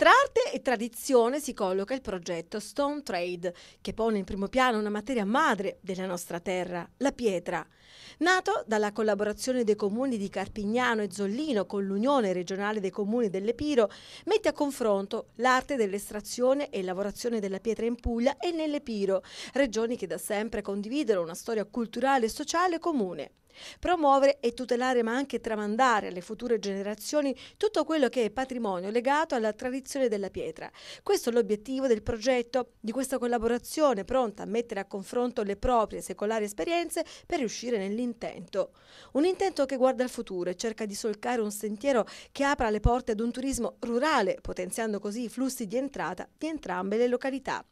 Tra arte e tradizione si colloca il progetto Stone Trade, che pone in primo piano una materia madre della nostra terra, la pietra. Nato dalla collaborazione dei comuni di Carpignano e Zollino con l'Unione regionale dei comuni dell'Epiro, mette a confronto l'arte dell'estrazione e lavorazione della pietra in Puglia e nell'Epiro, regioni che da sempre condividono una storia culturale e sociale comune promuovere e tutelare ma anche tramandare alle future generazioni tutto quello che è patrimonio legato alla tradizione della pietra. Questo è l'obiettivo del progetto, di questa collaborazione pronta a mettere a confronto le proprie secolari esperienze per riuscire nell'intento. Un intento che guarda al futuro e cerca di solcare un sentiero che apra le porte ad un turismo rurale, potenziando così i flussi di entrata di entrambe le località.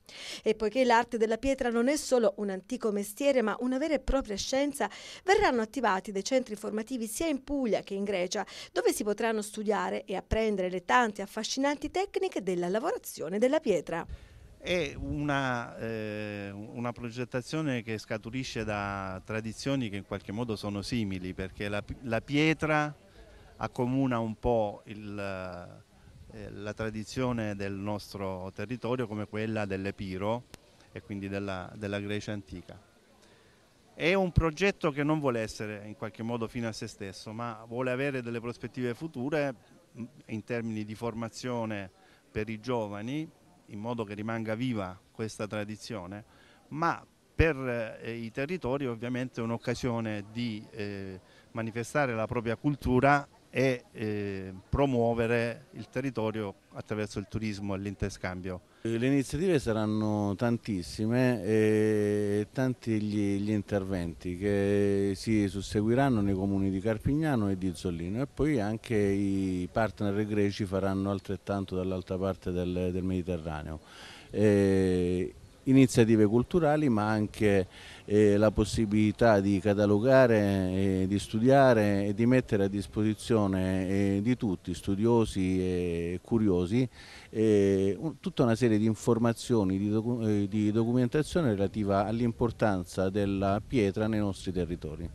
E poiché l'arte della pietra non è solo un antico mestiere ma una vera e propria scienza, verranno attivati attivati dei centri formativi sia in Puglia che in Grecia, dove si potranno studiare e apprendere le tante affascinanti tecniche della lavorazione della pietra. È una, eh, una, progettazione che scaturisce da tradizioni che in qualche modo sono simili, perché la, la pietra accomuna un po' il, eh, la tradizione del nostro territorio come quella dell'Epiro e quindi della, della Grecia antica è un progetto che non vuole essere in qualche modo fino a se stesso, ma vuole avere delle prospettive future mm, in termini di formazione per i giovani, in modo che rimanga viva questa tradizione, ma per eh, i territori ovviamente è un'occasione di eh, manifestare la propria cultura e eh, promuovere il territorio attraverso il turismo e l'interscambio. Eh, le iniziative saranno tantissime e tanti gli, gli, interventi che si susseguiranno nei comuni di Carpignano e di Zollino e poi anche i partner greci faranno altrettanto dall'altra parte del, del Mediterraneo. E eh, iniziative culturali ma anche eh, la possibilità di catalogare, eh, di studiare e di mettere a disposizione eh, di tutti, studiosi e curiosi, eh, un, tutta una serie di informazioni, di, docu eh, di documentazione relativa all'importanza della pietra nei nostri territori.